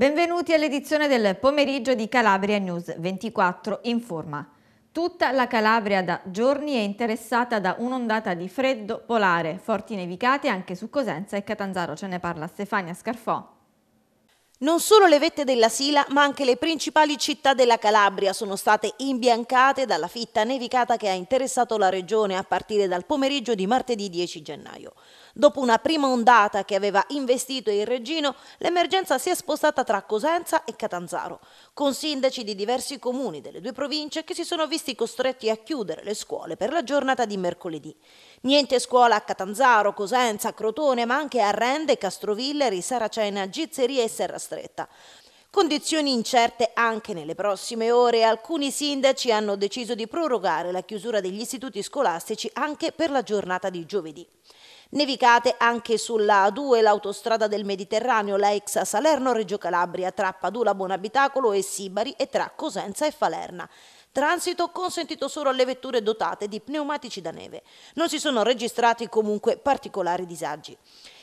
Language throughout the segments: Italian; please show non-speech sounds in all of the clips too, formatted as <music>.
Benvenuti all'edizione del pomeriggio di Calabria News 24 in forma. Tutta la Calabria da giorni è interessata da un'ondata di freddo polare, forti nevicate anche su Cosenza e Catanzaro. Ce ne parla Stefania Scarfò. Non solo le vette della Sila, ma anche le principali città della Calabria sono state imbiancate dalla fitta nevicata che ha interessato la regione a partire dal pomeriggio di martedì 10 gennaio. Dopo una prima ondata che aveva investito il Regino, l'emergenza si è spostata tra Cosenza e Catanzaro, con sindaci di diversi comuni delle due province che si sono visti costretti a chiudere le scuole per la giornata di mercoledì. Niente scuola a Catanzaro, Cosenza, Crotone, ma anche a Rende, Castrovillari, Saracena, Gizzeria e Serrastrada stretta. Condizioni incerte anche nelle prossime ore, alcuni sindaci hanno deciso di prorogare la chiusura degli istituti scolastici anche per la giornata di giovedì. Nevicate anche sulla A2, l'autostrada del Mediterraneo, la ex Salerno-Reggio Calabria, tra Padula-Buonabitacolo e Sibari e tra Cosenza e Falerna. Transito consentito solo alle vetture dotate di pneumatici da neve. Non si sono registrati comunque particolari disagi.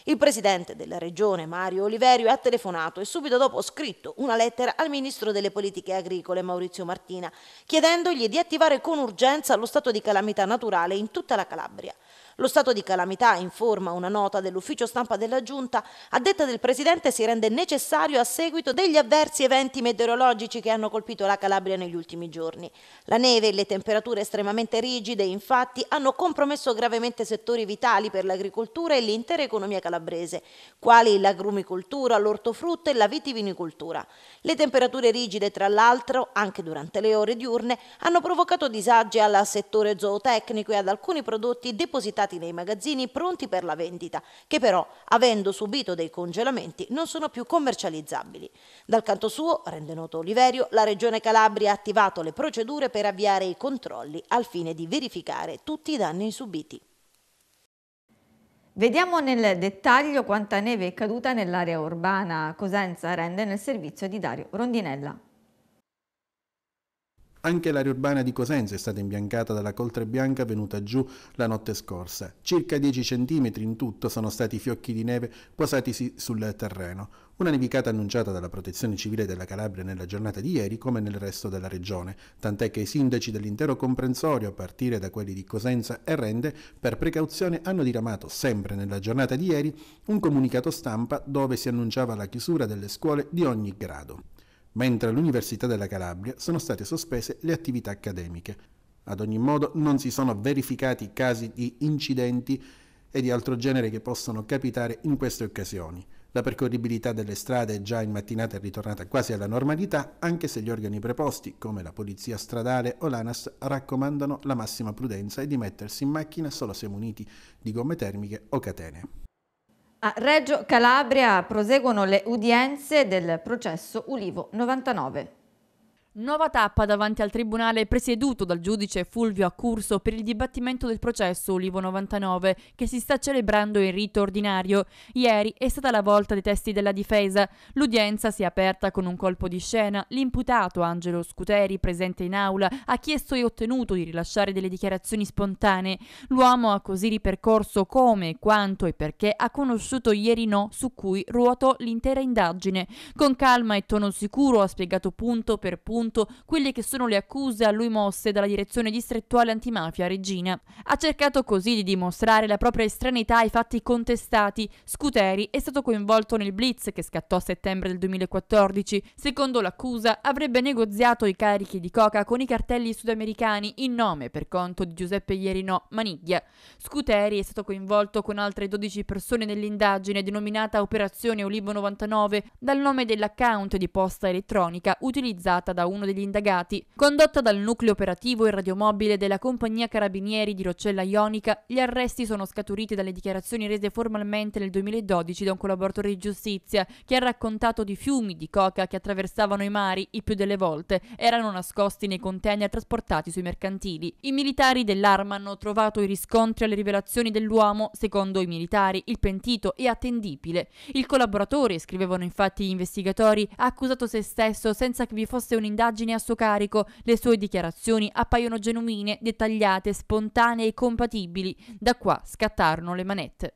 Il presidente della regione Mario Oliverio ha telefonato e subito dopo scritto una lettera al ministro delle politiche agricole Maurizio Martina chiedendogli di attivare con urgenza lo stato di calamità naturale in tutta la Calabria. Lo stato di calamità, informa una nota dell'ufficio stampa della Giunta, a detta del Presidente si rende necessario a seguito degli avversi eventi meteorologici che hanno colpito la Calabria negli ultimi giorni. La neve e le temperature estremamente rigide, infatti, hanno compromesso gravemente settori vitali per l'agricoltura e l'intera economia calabrese, quali l'agrumicoltura, l'ortofrutta e la vitivinicoltura. Le temperature rigide, tra l'altro, anche durante le ore diurne, hanno provocato disagi al settore zootecnico e ad alcuni prodotti depositati collocati nei magazzini pronti per la vendita, che però, avendo subito dei congelamenti, non sono più commercializzabili. Dal canto suo, rende noto Oliverio, la Regione Calabria ha attivato le procedure per avviare i controlli al fine di verificare tutti i danni subiti. Vediamo nel dettaglio quanta neve è caduta nell'area urbana. Cosenza rende nel servizio di Dario Rondinella. Anche l'area urbana di Cosenza è stata imbiancata dalla coltre bianca venuta giù la notte scorsa. Circa 10 cm in tutto sono stati i fiocchi di neve posatisi sul terreno. Una nevicata annunciata dalla Protezione Civile della Calabria nella giornata di ieri come nel resto della regione, tant'è che i sindaci dell'intero comprensorio, a partire da quelli di Cosenza e Rende, per precauzione hanno diramato sempre nella giornata di ieri un comunicato stampa dove si annunciava la chiusura delle scuole di ogni grado mentre all'Università della Calabria sono state sospese le attività accademiche. Ad ogni modo non si sono verificati casi di incidenti e di altro genere che possono capitare in queste occasioni. La percorribilità delle strade già in mattinata è ritornata quasi alla normalità, anche se gli organi preposti, come la Polizia Stradale o l'ANAS, raccomandano la massima prudenza e di mettersi in macchina solo se muniti di gomme termiche o catene. A Reggio Calabria proseguono le udienze del processo Ulivo 99. Nuova tappa davanti al tribunale presieduto dal giudice Fulvio Accurso per il dibattimento del processo Olivo 99 che si sta celebrando in rito ordinario. Ieri è stata la volta dei testi della difesa. L'udienza si è aperta con un colpo di scena. L'imputato Angelo Scuteri, presente in aula, ha chiesto e ottenuto di rilasciare delle dichiarazioni spontanee. L'uomo ha così ripercorso come, quanto e perché ha conosciuto ieri no su cui ruotò l'intera indagine. Con calma e tono sicuro ha spiegato punto per punto appunto quelle che sono le accuse a lui mosse dalla direzione distrettuale antimafia Regina. Ha cercato così di dimostrare la propria estraneità ai fatti contestati. Scuteri è stato coinvolto nel blitz che scattò a settembre del 2014. Secondo l'accusa avrebbe negoziato i carichi di coca con i cartelli sudamericani in nome per conto di Giuseppe Ierino Maniglia. Scuteri è stato coinvolto con altre 12 persone nell'indagine denominata Operazione Olivo 99 dal nome dell'account di posta elettronica utilizzata da un uno degli indagati. Condotta dal nucleo operativo e radiomobile della compagnia Carabinieri di Roccella Ionica, gli arresti sono scaturiti dalle dichiarazioni rese formalmente nel 2012 da un collaboratore di giustizia che ha raccontato di fiumi di coca che attraversavano i mari, e più delle volte erano nascosti nei container trasportati sui mercantili. I militari dell'arma hanno trovato i riscontri alle rivelazioni dell'uomo, secondo i militari, il pentito è attendibile. Il collaboratore, scrivevano infatti gli investigatori, ha accusato se stesso senza che vi fosse un indizio indagini a suo carico. Le sue dichiarazioni appaiono genuine, dettagliate, spontanee e compatibili. Da qua scattarono le manette.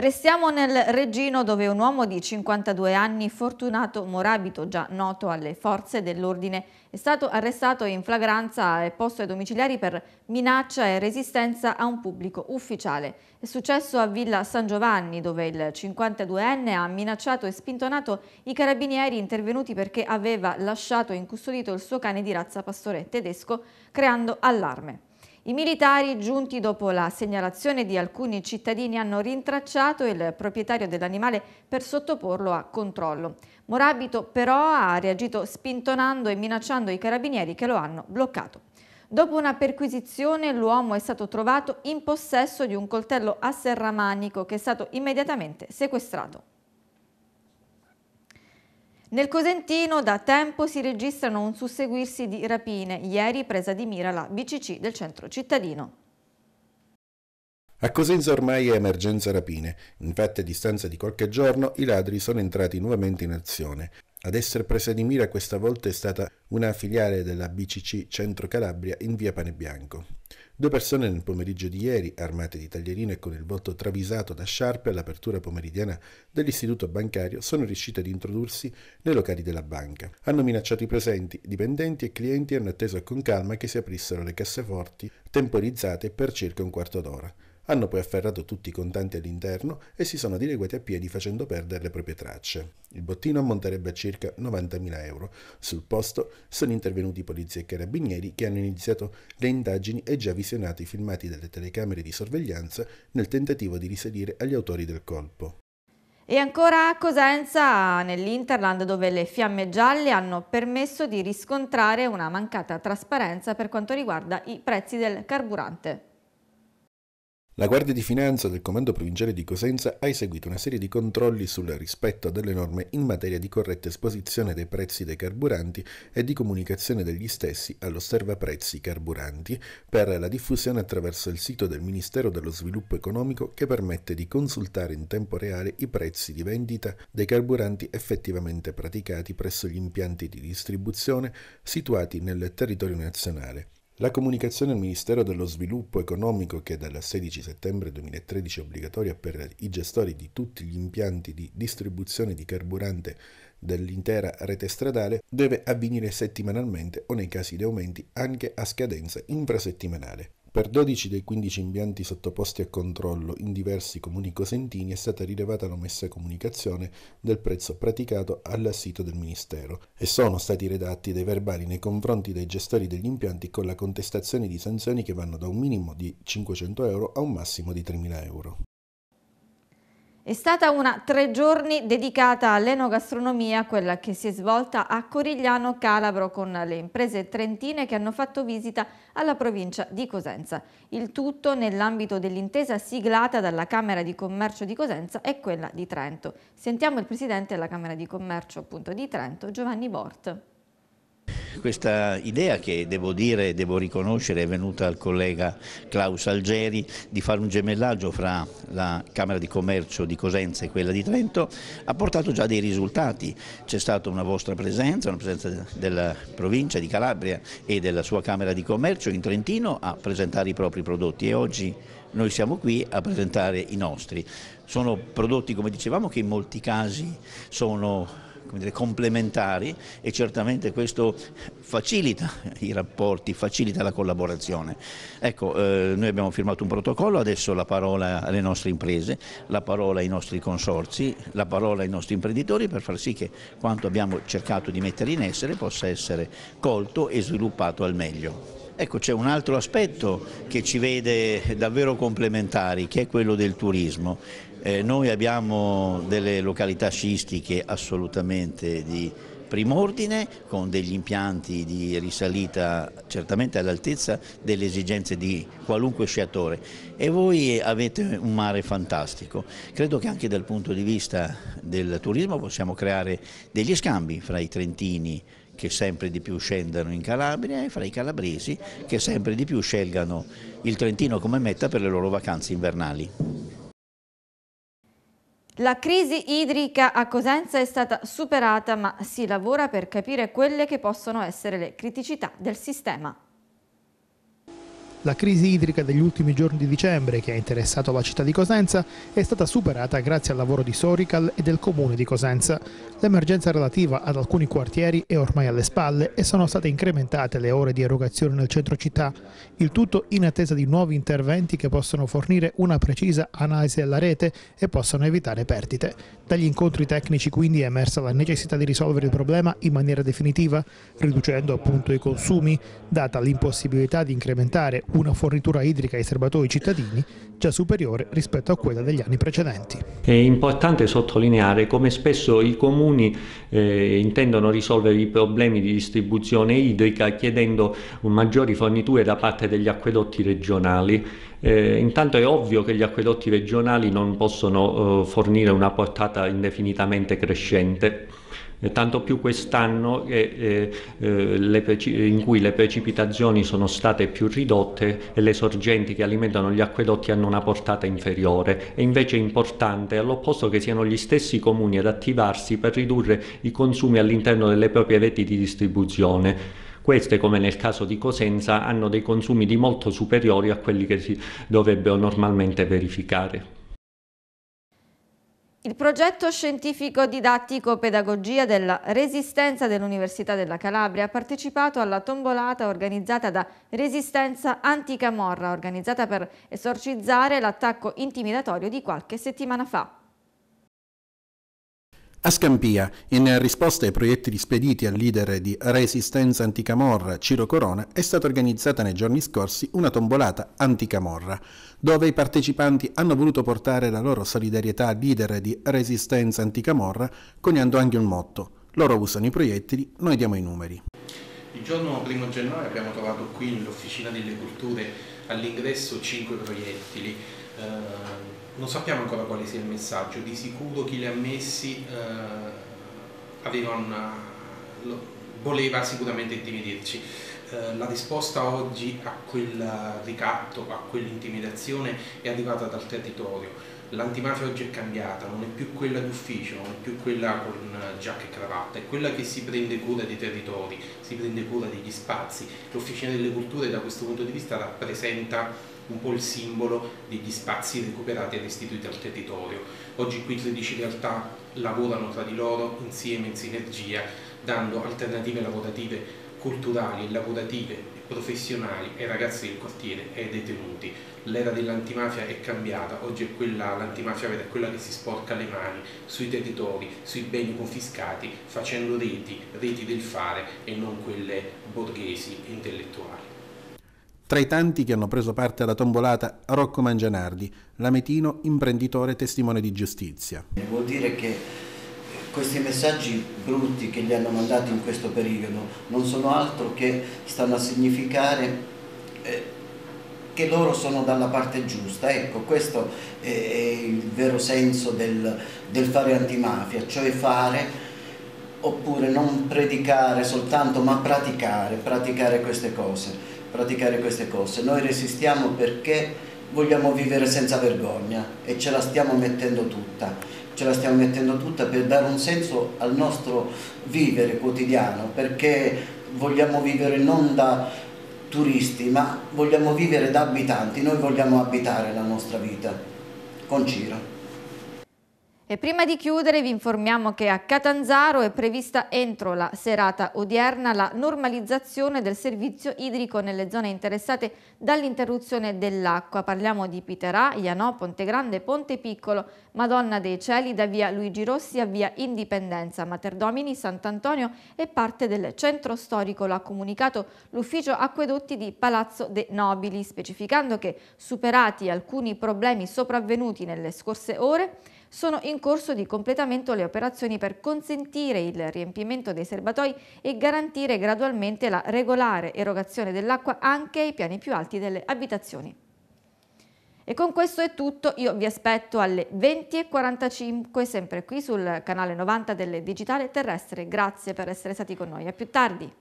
Restiamo nel Reggino dove un uomo di 52 anni, Fortunato Morabito, già noto alle forze dell'ordine, è stato arrestato in flagranza e posto ai domiciliari per minaccia e resistenza a un pubblico ufficiale. È successo a Villa San Giovanni dove il 52enne ha minacciato e spintonato i carabinieri intervenuti perché aveva lasciato incustodito il suo cane di razza pastore tedesco creando allarme. I militari giunti dopo la segnalazione di alcuni cittadini hanno rintracciato il proprietario dell'animale per sottoporlo a controllo. Morabito però ha reagito spintonando e minacciando i carabinieri che lo hanno bloccato. Dopo una perquisizione l'uomo è stato trovato in possesso di un coltello a serramanico che è stato immediatamente sequestrato. Nel Cosentino da tempo si registrano un susseguirsi di rapine, ieri presa di mira la BCC del centro cittadino. A Cosenza ormai è emergenza rapine, infatti a distanza di qualche giorno i ladri sono entrati nuovamente in azione. Ad essere presa di mira questa volta è stata una filiale della BCC Centro Calabria in via Panebianco. Due persone nel pomeriggio di ieri, armate di taglierino e con il volto travisato da sciarpe all'apertura pomeridiana dell'istituto bancario, sono riuscite ad introdursi nei locali della banca. Hanno minacciato i presenti, dipendenti e clienti hanno atteso con calma che si aprissero le casseforti temporizzate per circa un quarto d'ora. Hanno poi afferrato tutti i contanti all'interno e si sono dileguati a piedi facendo perdere le proprie tracce. Il bottino ammonterebbe a circa 90.000 euro. Sul posto sono intervenuti polizia e carabinieri che hanno iniziato le indagini e già visionato i filmati delle telecamere di sorveglianza nel tentativo di risalire agli autori del colpo. E ancora a Cosenza, nell'Interland, dove le fiamme gialle hanno permesso di riscontrare una mancata trasparenza per quanto riguarda i prezzi del carburante. La Guardia di Finanza del Comando Provinciale di Cosenza ha eseguito una serie di controlli sul rispetto delle norme in materia di corretta esposizione dei prezzi dei carburanti e di comunicazione degli stessi all'osservaprezzi carburanti per la diffusione attraverso il sito del Ministero dello Sviluppo Economico che permette di consultare in tempo reale i prezzi di vendita dei carburanti effettivamente praticati presso gli impianti di distribuzione situati nel territorio nazionale la comunicazione al Ministero dello Sviluppo Economico che dal 16 settembre 2013 è obbligatoria per i gestori di tutti gli impianti di distribuzione di carburante dell'intera rete stradale deve avvenire settimanalmente o nei casi di aumenti anche a scadenza infrasettimanale. Per 12 dei 15 impianti sottoposti a controllo in diversi comuni cosentini è stata rilevata l'omessa comunicazione del prezzo praticato al sito del Ministero e sono stati redatti dei verbali nei confronti dei gestori degli impianti con la contestazione di sanzioni che vanno da un minimo di 500 euro a un massimo di 3.000 euro. È stata una tre giorni dedicata all'enogastronomia, quella che si è svolta a Corigliano Calabro con le imprese trentine che hanno fatto visita alla provincia di Cosenza. Il tutto nell'ambito dell'intesa siglata dalla Camera di Commercio di Cosenza e quella di Trento. Sentiamo il Presidente della Camera di Commercio appunto, di Trento, Giovanni Bort. Questa idea che devo dire, e devo riconoscere, è venuta al collega Klaus Algeri di fare un gemellaggio fra la Camera di Commercio di Cosenza e quella di Trento ha portato già dei risultati. C'è stata una vostra presenza, una presenza della provincia di Calabria e della sua Camera di Commercio in Trentino a presentare i propri prodotti e oggi noi siamo qui a presentare i nostri. Sono prodotti, come dicevamo, che in molti casi sono dire, complementari e certamente questo facilita <laughs> i rapporti, facilita la collaborazione. Ecco, eh, noi abbiamo firmato un protocollo, adesso la parola alle nostre imprese, la parola ai nostri consorzi, la parola ai nostri imprenditori per far sì che quanto abbiamo cercato di mettere in essere possa essere colto e sviluppato al meglio. Ecco, c'è un altro aspetto che ci vede davvero complementari, che è quello del turismo. Eh, noi abbiamo delle località sciistiche assolutamente di prim'ordine con degli impianti di risalita certamente all'altezza delle esigenze di qualunque sciatore e voi avete un mare fantastico. Credo che anche dal punto di vista del turismo possiamo creare degli scambi fra i trentini che sempre di più scendono in Calabria e fra i calabresi che sempre di più scelgano il Trentino come meta per le loro vacanze invernali. La crisi idrica a Cosenza è stata superata ma si lavora per capire quelle che possono essere le criticità del sistema. La crisi idrica degli ultimi giorni di dicembre che ha interessato la città di Cosenza è stata superata grazie al lavoro di Sorical e del comune di Cosenza. L'emergenza relativa ad alcuni quartieri è ormai alle spalle e sono state incrementate le ore di erogazione nel centro città, il tutto in attesa di nuovi interventi che possono fornire una precisa analisi alla rete e possono evitare perdite. Dagli incontri tecnici quindi è emersa la necessità di risolvere il problema in maniera definitiva, riducendo appunto i consumi, data l'impossibilità di incrementare un una fornitura idrica ai serbatoi cittadini già superiore rispetto a quella degli anni precedenti. È importante sottolineare come spesso i comuni eh, intendono risolvere i problemi di distribuzione idrica chiedendo maggiori forniture da parte degli acquedotti regionali. Eh, intanto è ovvio che gli acquedotti regionali non possono eh, fornire una portata indefinitamente crescente. Eh, tanto più quest'anno eh, eh, in cui le precipitazioni sono state più ridotte e le sorgenti che alimentano gli acquedotti hanno una portata inferiore. È invece importante all'opposto che siano gli stessi comuni ad attivarsi per ridurre i consumi all'interno delle proprie reti di distribuzione. Queste, come nel caso di Cosenza, hanno dei consumi di molto superiori a quelli che si dovrebbero normalmente verificare. Il progetto scientifico didattico pedagogia della resistenza dell'Università della Calabria ha partecipato alla tombolata organizzata da Resistenza Anticamorra, organizzata per esorcizzare l'attacco intimidatorio di qualche settimana fa. A Scampia, in risposta ai proiettili spediti al leader di Resistenza Anticamorra, Ciro Corona, è stata organizzata nei giorni scorsi una tombolata anticamorra, dove i partecipanti hanno voluto portare la loro solidarietà al leader di Resistenza Anticamorra, coniando anche un motto. Loro usano i proiettili, noi diamo i numeri. Il giorno 1 gennaio abbiamo trovato qui nell'Officina delle Culture all'ingresso 5 proiettili non sappiamo ancora quale sia il messaggio, di sicuro chi li ha messi eh, una, voleva sicuramente intimidirci. Eh, la risposta oggi a quel ricatto, a quell'intimidazione è arrivata dal territorio l'antimafia oggi è cambiata, non è più quella d'ufficio, non è più quella con eh, giacca e cravatta, è quella che si prende cura dei territori, si prende cura degli spazi. L'Officina delle Culture da questo punto di vista rappresenta un po' il simbolo degli spazi recuperati e restituiti al territorio. Oggi qui 13 realtà lavorano tra di loro insieme, in sinergia, dando alternative lavorative culturali e lavorative professionali e ragazzi del quartiere e detenuti. L'era dell'antimafia è cambiata, oggi è quella, l'antimafia vera è quella che si sporca le mani sui territori, sui beni confiscati, facendo reti, reti del fare e non quelle borghesi intellettuali. Tra i tanti che hanno preso parte alla tombolata, Rocco Mangianardi, lametino imprenditore testimone di giustizia. Vuol dire che questi messaggi brutti che gli hanno mandato in questo periodo non sono altro che stanno a significare eh, che loro sono dalla parte giusta, ecco questo è, il vero senso del, del fare antimafia, cioè fare oppure non predicare soltanto ma praticare, praticare queste cose, praticare queste cose. Noi resistiamo perché vogliamo vivere senza vergogna e ce la stiamo mettendo tutta, ce la stiamo mettendo tutta per dare un senso al nostro vivere quotidiano, perché vogliamo vivere non da turisti, ma vogliamo vivere da abitanti, noi vogliamo abitare la nostra vita con Ciro. E prima di chiudere vi informiamo che a Catanzaro è prevista entro la serata odierna la normalizzazione del servizio idrico nelle zone interessate dall'interruzione dell'acqua. Parliamo di Piterà, Ianò, Pontegrande, Ponte Piccolo, Madonna dei Cieli, da via Luigi Rossi a via Indipendenza, Materdomini, Sant'Antonio e parte del centro storico. Lo ha comunicato l'ufficio acquedotti di Palazzo De Nobili, specificando che superati alcuni problemi sopravvenuti nelle scorse ore, sono in corso di completamento le operazioni per consentire il riempimento dei serbatoi e garantire gradualmente la regolare erogazione dell'acqua anche ai piani più alti delle abitazioni. E con questo è tutto, io vi aspetto alle 20.45 sempre qui sul canale 90 del Digitale Terrestre. Grazie per essere stati con noi, a più tardi!